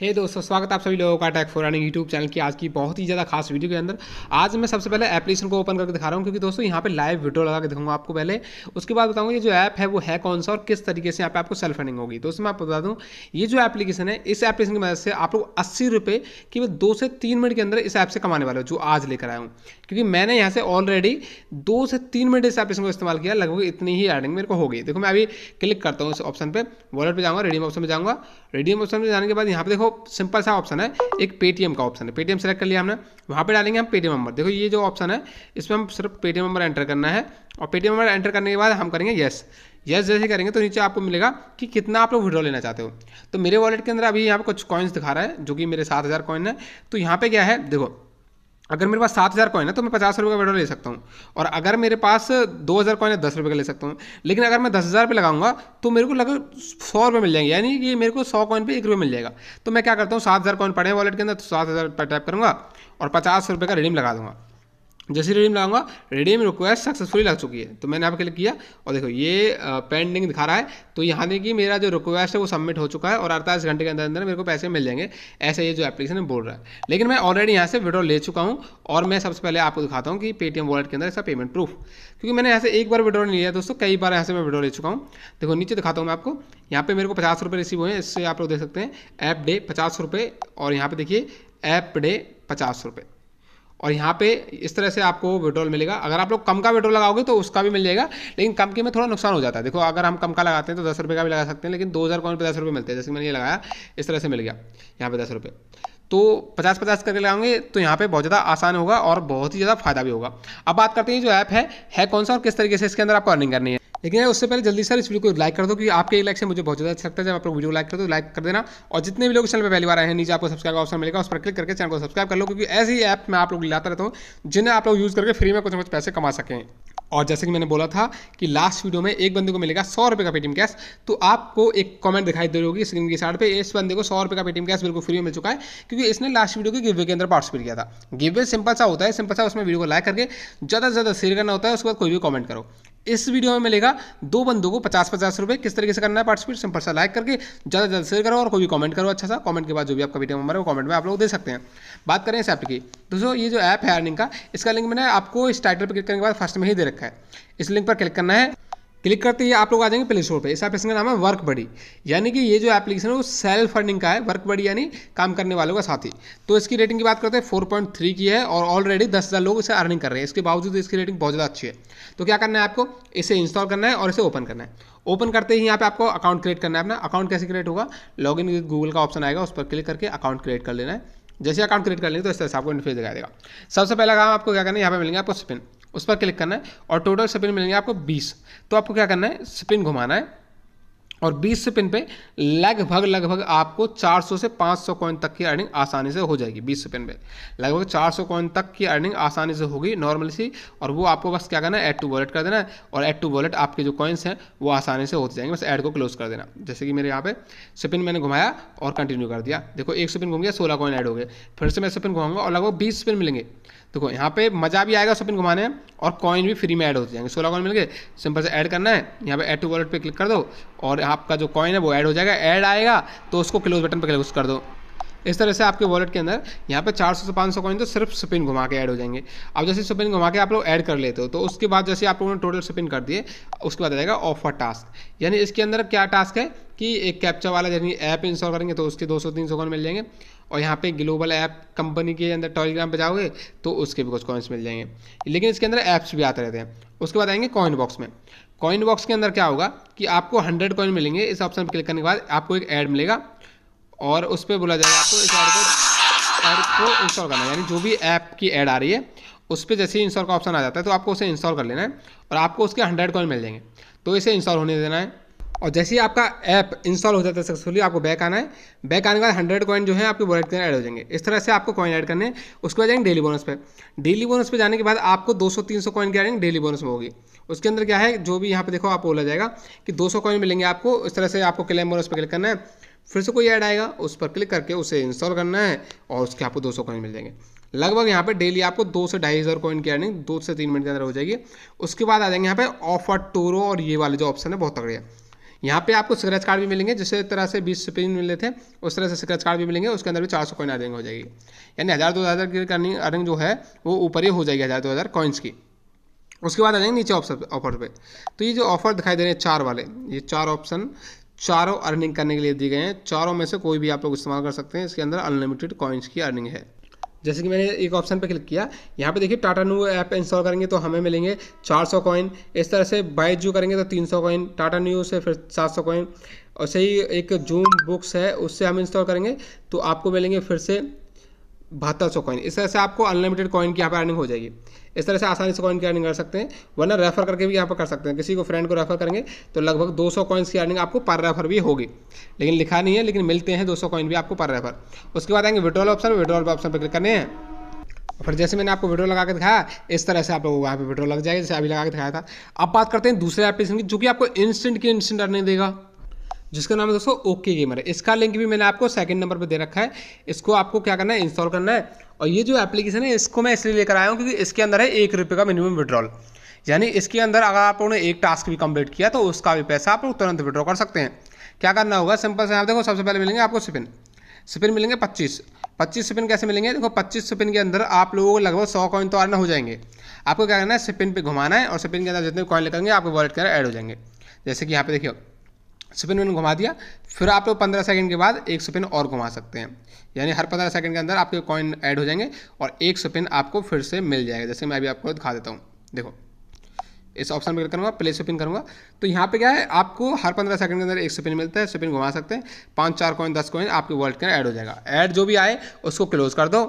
हे hey दोस्तों स्वागत आप सभी लोगों का tech for running YouTube channel की आज की बहुत ही ज़्यादा खास वीडियो के अंदर आज मैं सबसे पहले एप्लीकेशन को ओपन करके दिखा रहा हूँ क्योंकि दोस्तों यहाँ पे लाइव वीडियो लगा के दिखाऊंगा आपको पहले उसके बाद बताऊँगा ये जो ऐप है वो है कौन सा और किस तरीके से यहाँ पे आपको सेल्फ रनिंग होगी दोस्तों मैं आपको बता दूँ ये जो एप्लीकेशन है इस एप्लीकेशन की मदद से आप लोग अस्सी रुपये की दो से तीन मिनट के अंदर इस ऐप से कमाने वाले हो जो आज लेकर आया हूँ क्योंकि मैंने यहाँ से ऑलरेडी दो से तीन मिनट इस एप्लीकेशन को इस्तेमाल किया लगभग इतनी ही अर्निंग मेरे को होगी देखो मैं अभी क्लिक करता हूँ इस ऑप्शन पर वॉलेट पर जाऊँगा रेडियम ऑप्शन पर जाऊँगा रेडियम ऑप्शन पर जाने के बाद यहाँ पर देखो देखो सिंपल सा ऑप्शन है एक पेटीएम का ऑप्शन है पेटीएम सेलेक्ट कर लिया हमने वहाँ पे डालेंगे हम पेटीएम नंबर देखो ये जो ऑप्शन है इसमें हम सिर्फ पेटीएम नंबर एंटर करना है और पेटीएम नंबर एंटर करने के बाद हम करेंगे येस येस जैसे करेंगे तो नीचे आपको मिलेगा कि कितना आप लोग विड्रॉ लेना चाहते हो तो मेरे वॉलेट के अंदर अभी यहाँ पर कुछ कॉइन्स दिखा रहा है जो कि मेरे सात हज़ार कॉइन है तो यहाँ पर क्या है देखो अगर मेरे पास सात हज़ार कॉइन है तो मैं पचास रुपये का विड्रॉ ले सकता हूँ और अगर मेरे पास दो हज़ार कॉइन है दस रुपये का ले सकता हूँ लेकिन अगर मैं दस हज़ार पर लगाऊंगा तो मेरे को लगभग सौ रुपये मिल जाएंगे यानी कि मेरे को सौ कॉइन पे एक रुपये मिल जाएगा तो मैं क्या करता हूँ सात हज़ार कॉइन पड़े वॉलेट के अंदर तो सात हज़ार टाइप करूँगा और पचास रुपये का रिडीम लगा दूंगा जैसे रिडीम लगाऊंगा रिडीम रिक्वेस्ट सक्सेसफुली लग चुकी है तो मैंने आपके लिए क्लिक किया और देखो ये पेंडिंग दिखा रहा है तो यहाँ देखिए मेरा जो रिक्वेस्ट है वो सबमिट हो चुका है और अड़तालीस घंटे के अंदर अंदर मेरे को पैसे मिल जाएंगे ऐसा ये जो एप्लीकेशन बोल रहा है लेकिन मैं ऑलरेडी यहाँ से विड्रॉ ले चुका हूँ और मैं सबसे पहले आपको दिखाता हूँ कि पेटीएम वॉलेट के अंदर इसका पेमेंट प्रूफ क्योंकि मैंने यहाँ से एक बार विड्रॉ नहीं लिया दोस्तों कई बार यहाँ से मैं विड्रॉ ले चुका हूँ देखो नीचे दिखाता हूँ मैं आपको यहाँ पे मेरे को पचास रुपये रिसीव हुए हैं इससे आप लोग देख सकते हैं ऐप डे पचास रुपये और यहाँ पर देखिए ऐप डे पचास रुपये और यहाँ पे इस तरह से आपको विड्रॉल मिलेगा अगर आप लोग कम का विड्रॉल लगाओगे तो उसका भी मिल जाएगा लेकिन कम के में थोड़ा नुकसान हो जाता है देखो अगर हम कम का लगाते हैं तो दस रुपये का भी लगा सकते हैं लेकिन दो हज़ार कॉइन पर दस रुपये मिलते हैं जैसे मैंने ये लगाया इस तरह से मिल गया यहाँ पे दस रुपये तो पचास पचास करके लगाएंगे तो यहाँ पे बहुत ज़्यादा आसान होगा और बहुत ही ज़्यादा फायदा भी होगा अब बात करते हैं जो ऐप है है कौन सा और किस तरीके से इसके अंदर आपको अर्निंग करनी है लेकिन यार उससे पहले जल्दी सर इस वीडियो को लाइक कर दो क्योंकि आपके लाइक से मुझे बहुत ज़्यादा अच्छा लगता है जब आप लोग वीडियो लाइक कर दो लाइक कर देना और जितने भी लोग चैनल पर पहली बार आए हैं नीचे आपको सब्सक्राइब का ऑप्शन मिलेगा उस पर क्लिक करके चैनल को सब्सक्राइब कर लो क्योंकि ऐसे ही ऐप मैं आप लोग लाता रहता हूँ जिन्हें आप लोग यूज़ करके फ्री में कुछ ना कुछ पैसे कमा सकें और जैसे कि मैंने बोला था कि लास्ट वीडियो में एक बंदे को मिलेगा सौ रुपये का पेटीएम कैश तो आपको एक कमेंट दिखाई दे रही होगी स्क्रीन की साइड पे इस बंदे को सौ रुपये का पेटीएम कैश बिल्कुल फ्री में मिल चुका है क्योंकि इसने लास्ट वीडियो के गिवे के अंदर पार्टिसिपेट किया था गिवे सिंपल सा होता है सिंपल सा उसमें वीडियो को लाइक करके ज़्यादा से ज़्यादा शेयर करना होता है उसके बाद कोई भी कॉमेंट करो इस वीडियो में मिलेगा दो बंदों को पचास पचास रुपये किस तरीके से करना है पार्टिसिपेट सिंपल सा लाइक करके ज़्यादा जल्द शेयर करो और कोई भी कमेंट करो अच्छा सा कमेंट के बाद जो भी आपका वीडियो नंबर है वो कमेंट में आप लोग दे सकते हैं बात करें इस ऐप की दोस्तों ये जो ऐप है अर्निंग का इसका लिंक मैंने आपको इस टाइटल पर क्लिक करने के बाद फर्स्ट में ही दे रखा है इस लिंक पर क्लिक करना है क्लिक करते ही आप लोग आ जाएंगे प्ले स्टोर पर इस एप्लीकेशन का नाम है वर्क बड़ी यानी कि ये जो एप्लीकेशन है वो सेल्फ अर्निंग का है वर्क बड़ी यानी काम करने वालों का साथी तो इसकी रेटिंग की बात करते हैं फोर की है और ऑलरेडी दस लोग इसे अर्निंग कर रहे हैं इसके बावजूद इसकी रेटिंग बहुत ज़्यादा अच्छी है तो क्या करना है आपको इसे इंस्टॉल करना है और इसे ओपन करना है ओपन करते ही यहाँ पे आपको अकाउंट क्रिएट करना है अपना अकाउंट कैसे क्रिएट होगा लॉग इन गूगल का ऑप्शन आएगा उस पर क्लिक करके अकाउंट क्रिएट कर लेना है जैसे अकाउंट क्रिएट कर लेंगे तो इस तरह से आपको इंटरफेस दिखाई देगा सबसे पहला काम आपको क्या करना है यहाँ पे मिलेंगे आपको स्पिन उस पर क्लिक करना है और टोटल स्पिन मिलेंगे आपको बीस तो आपको क्या करना है स्पिन घुमाना है और 20 से पिन पे लगभग लगभग आपको 400 से 500 कॉइन तक की अर्निंग आसानी से हो जाएगी 20 से पिन पे लगभग 400 कॉइन तक की अर्निंग आसानी से होगी नॉर्मली सी और वो आपको बस क्या करना है ऐड टू वॉलेट कर देना है और ऐड टू वॉलेट आपके जो कॉइन्स हैं वो आसानी से होते जाएंगे बस ऐड को क्लोज कर देना जैसे कि मेरे यहाँ पे स्पिन मैंने घुमाया और कंटिन्यू कर दिया देखो एक स्पिन घूम गया सोलह कॉइन ऐड हो गए फिर से मैं स्पिन घुमाऊंगा और लगभग बीस स्पिन मिलेंगे देखो यहाँ पे मजा भी आएगा स्पिन घुमाने और कॉइन भी फ्री में ऐड होते जाएंगे सोलह कॉइन मिल गए सिंपल से ऐड करना है यहाँ पे ऐड टू वॉलेट पर क्लिक कर दो और आपका जो कॉइन है वो ऐड हो जाएगा ऐड आएगा तो उसको क्लोज बटन पर क्लोज कर दो इस तरह से आपके वॉलेट के अंदर यहाँ पे 400 से 500 कॉइन तो सिर्फ स्पिन घुमा के ऐड हो जाएंगे अब जैसे स्पिन घुमा के आप लोग ऐड कर लेते हो तो उसके बाद जैसे आप लोगों ने टोटल स्पिन कर दिए उसके बाद आ जाएगा ऑफर टास्क यानी इसके अंदर क्या टास्क है कि एक कैप्चा वाला यानी ऐप इंस्टॉल करेंगे तो उसके दो सौ कॉइन मिल जाएंगे और यहाँ पे ग्लोबल ऐप कंपनी के अंदर टेलीग्राम पर जाओगे तो उसके भी कुछ कॉइन्स मिल जाएंगे लेकिन इसके अंदर ऐप्स भी आते रहते हैं उसके बाद आएंगे कॉइन बॉक्स में कॉइन बॉक्स के अंदर क्या होगा कि आपको हंड्रेड कॉइन मिलेंगे इस ऑप्शन पर क्लिक करने के बाद आपको एक ऐड मिलेगा और उस पर बोला जाएगा आपको इस ऐड को ऐड को इंस्टॉल करना यानी जो भी ऐप की ऐड आ रही है उस पर जैसे ही इंस्टॉल का ऑप्शन आ जाता है तो आपको उसे इंस्टॉल कर लेना है और आपको उसके हंड्रेड कॉइन मिल जाएंगे तो इसे इंस्टॉल होने देना है और जैसे ही आपका ऐप इंस्टॉल हो जाता है सक्सेसफुली आपको बैक आना है बैक आने के बाद हंड्रेड कॉइन जो है आपके वॉलेट के अंदर ऐड हो जाएंगे इस तरह से आपको कॉइन ऐड करने उसके बाद जाएंगे डेली बोनस पे डेली बोनस पे जाने के बाद आपको 200-300 कॉइन की आएंगे डेली बोनस में होगी उसके अंदर क्या है जो भी यहाँ पे देखो आपको बोला जाएगा कि सौ कॉइन मिलेंगे आपको इस तरह से आपको क्लेम बोनस पर क्लिक करना है फिर से कोई ऐड आएगा उस पर क्लिक करके उसे इंस्टॉल करना है और उसके आपको सौ कॉइन मिल जाएंगे लगभग यहाँ पे डेली आपको दो से ढाई हज़ार कॉइन की अर्निंग दो से तीन मिनट के अंदर हो जाएगी उसके बाद आ जाएंगे यहाँ पे ऑफर टोरो और ये वाले जो ऑप्शन है बहुत तगड़े हैं यहाँ पे आपको स्क्रैच कार्ड भी मिलेंगे जिस तरह से बीस स्पिन मिले थे उस तरह से स्क्रैच कार्ड भी मिलेंगे उसके अंदर भी चार सौ कॉइन अर्निंग हो जाएगी यानी हज़ार दो हज़ार की अर्निंग अर्निंग जो है वो ऊपर ही हो जाएगी हज़ार दो हज़ार कॉइन्स की उसके बाद आ जाएंगे नीचे ऑप्शन ऑफर पर तो ये जो ऑफर दिखाई दे रहे हैं चार वाले ये चार ऑप्शन चारों अर्निंग करने के लिए दिए गए हैं चारों में से कोई भी आप लोग इस्तेमाल कर सकते हैं इसके अंदर अनलिमिटेड कॉइन्स की अर्निंग है जैसे कि मैंने एक ऑप्शन पर क्लिक किया यहाँ पे देखिए टाटा न्यू ऐप इंस्टॉल करेंगे तो हमें मिलेंगे 400 कॉइन इस तरह से बाई जू करेंगे तो 300 कॉइन टाटा न्यू से फिर 700 कॉइन और सही एक जूम बुक्स है उससे हम इंस्टॉल करेंगे तो आपको मिलेंगे फिर से बहत्तर सौ कॉइन इस तरह से आपको अनलिमिटेड कॉइन की यहाँ पर अर्निंग हो जाएगी इस तरह से आसानी से कॉइन की अर्निंग कर सकते हैं वरना रेफर करके भी यहाँ पर कर सकते हैं किसी को फ्रेंड को रेफर करेंगे तो लगभग 200 सौ कॉइन्स की अर्निंग आपको पर रेफर भी होगी लेकिन लिखा नहीं है लेकिन मिलते हैं 200 सौ कॉइन भी आपको पर रेफर उसके बाद आएंगे विड्रॉल ऑप्शन विड्रॉल ऑप्शन पर क्लिक करने हैं फिर जैसे मैंने आपको वीडियो लगा के दिखाया इस तरह से आप लोगों को यहाँ पे वीडियो लग जाएगा जैसे अभी लगा के दिखाया था अब बात करते हैं दूसरे एप्लीकेशन की जो कि आपको इंस्टेंट की इंस्टेंट अर्निंग देगा जिसका नाम है दोस्तों ओके गेमर है इसका लिंक भी मैंने आपको सेकंड नंबर पर दे रखा है इसको आपको क्या करना है इंस्टॉल करना है और ये जो एप्लीकेशन है इसको मैं इसलिए लेकर आया हूँ क्योंकि इसके अंदर है एक रुपये का मिनिमम विड्रॉल यानी इसके अंदर अगर आप लोगों ने एक टास्क भी कंप्लीट किया तो उसका भी पैसा आप लोग तुरंत विड्रॉ कर सकते हैं क्या करना होगा सिंपल से आप देखो सबसे पहले मिलेंगे आपको सिपिन सिपिन मिलेंगे पच्चीस पच्चीस सिपिन कैसे मिलेंगे देखो पच्चीस सिपिन के अंदर आप लोगों को लगभग सौ कॉइन तो आना हो जाएंगे आपको क्या करना है सिपिन पर घुमाना है और सिपिन के अंदर जितने कॉइन लेकर आपके वॉलेट के अंदर एड हो जाएंगे जैसे कि यहाँ पे देखिए स्पिन विन घुमा दिया फिर आप लोग पंद्रह सेकंड के बाद एक स्पिन और घुमा सकते हैं यानी हर पंद्रह सेकंड के अंदर आपके कॉइन ऐड हो जाएंगे और एक स्पिन आपको फिर से मिल जाएगा जैसे मैं अभी आपको दिखा देता हूँ देखो इस ऑप्शन पर करूँगा प्ले स्पिन करूँगा तो यहाँ पे क्या है आपको हर पंद्रह सेकंड के अंदर एक स्पिन मिलता है स्पिन घुमा सकते हैं पाँच चार कॉइन दस कॉइन आपके वर्ल्ड के ऐड हो जाएगा ऐड जो भी आए उसको क्लोज कर दो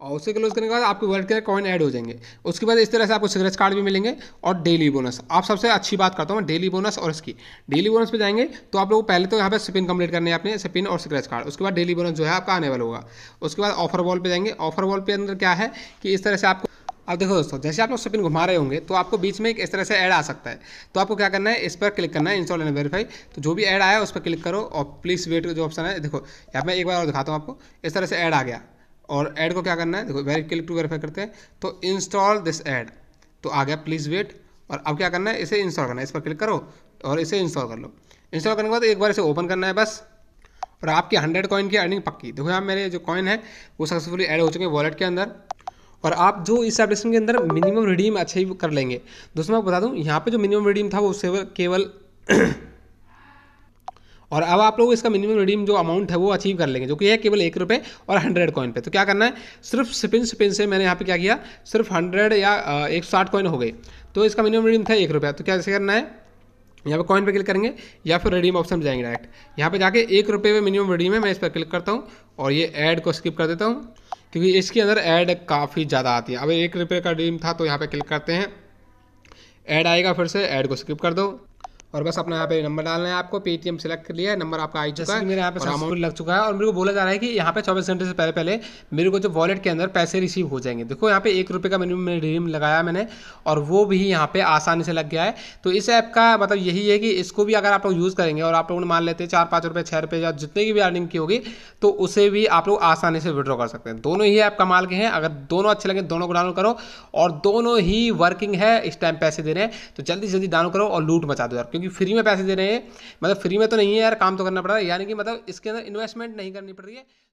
और उसे क्लोज करने के बाद आपके वर्ल्ड के कॉइन ऐड हो जाएंगे उसके बाद इस तरह से आपको स्क्रेच कार्ड भी मिलेंगे और डेली बोनस आप सबसे अच्छी बात करता हूँ मैं डेली बोनस और इसकी डेली बोनस पे जाएंगे तो आप लोग पहले तो यहाँ पे स्पिन कंप्लीट करने अपने स्पिन और स्क्रेच कार्ड उसके बाद डेली बोनस जो है आपका आने वाला होगा उसके बाद ऑफर वॉल पर जाएंगे ऑफर वॉल पर अंदर क्या है कि इस तरह से आपको अब देखो दोस्तों जैसे आप लोग स्पिन घुमा रहे होंगे तो आपको बीच में एक इस तरह से ऐड आ सकता है तो आपको क्या करना है इस पर क्लिक करना है इंस्टॉल एंड वेरीफाई तो जो भी ऐड आया उस पर क्लिक करो और प्लीज़ वेट जो ऑप्शन है देखो यहाँ मैं एक बार और दिखाता हूँ आपको इस तरह से ऐड आ गया और ऐड को क्या करना है देखो वेरी क्लिक टू वेरीफाई करते हैं तो इंस्टॉल दिस ऐड तो आ गया प्लीज़ वेट और अब क्या करना है इसे इंस्टॉल करना है इस पर क्लिक करो और इसे इंस्टॉल कर लो इंस्टॉल करने के बाद एक बार इसे ओपन करना है बस और आपकी हंड्रेड कॉइन की अर्निंग पक्की देखो यहाँ मेरे जो कॉइन है वो सक्सेसफुली ऐड हो चुके हैं वॉलेट के अंदर और आप जो इस एप्लीकेशन के अंदर मिनिमम रिडीम अच्छा ही कर लेंगे दोस्तों मैं बता दूँ यहाँ पर जो मिनिमम रिडीम था वो केवल और अब आप लोग इसका मिनिमम रिडीम जो अमाउंट है वो अचीव कर लेंगे जो कि है केवल एक रुपये और हंड्रेड कॉइन पे तो क्या करना है सिर्फ स्पिन स्पिन से मैंने यहाँ पे क्या किया सिर्फ हंड्रेड या एक सौ साठ कॉइन हो गई तो इसका मिनिमम रिडीम था एक रुपया तो क्या ऐसे करना है यहाँ पे कॉइन पे क्लिक करेंगे या फिर रिडीम ऑप्शन जाएंगे डायरेक्ट यहाँ पे जाके एक रुपये में मिनिमम रिडीम है मैं इस पर क्लिक करता हूँ और ये एड को स्किप कर देता हूँ क्योंकि इसके अंदर एड काफ़ी ज़्यादा आती है अब एक रुपये का रिडीम था तो यहाँ पर क्लिक करते हैं ऐड आएगा फिर से एड को स्किप कर दो और बस अपना यहाँ पे नंबर डालना है आपको पेटीएम सेलेक्ट कर लिया है नंबर आपका आई चुका है मेरे यहाँ पे अमाउंट लग चुका है और मेरे को बोला जा रहा है कि यहाँ पे चौबीस घंटे से पहले पहले मेरे को जो वॉलेट के अंदर पैसे रिसीव हो जाएंगे देखो यहाँ पे एक रुपये का मिनिमम रिडीम लगाया मैंने और वो भी यहाँ पे आसानी से लग गया है तो इस ऐप का मतलब यही है कि इसको भी अगर आप लोग यूज़ करेंगे और आप लोग मान लेते हैं चार पाँच रुपये छः रुपये या जितने की भी अर्निंग की होगी तो उसे भी आप लोग आसानी से विड्रॉ कर सकते हैं दोनों ही ऐप कमाल के हैं अगर दोनों अच्छे लगे दोनों को डाउनलोड करो और दोनों ही वर्किंग है इस टाइम पैसे दे रहे हैं तो जल्दी से जल्दी डाउनलोड करो और लूट मचा दो यार क्योंकि फ्री में पैसे दे रहे हैं मतलब फ्री में तो नहीं है यार काम तो करना पड़ रहा है यानी कि मतलब इसके अंदर इन्वेस्टमेंट नहीं करनी पड़ रही है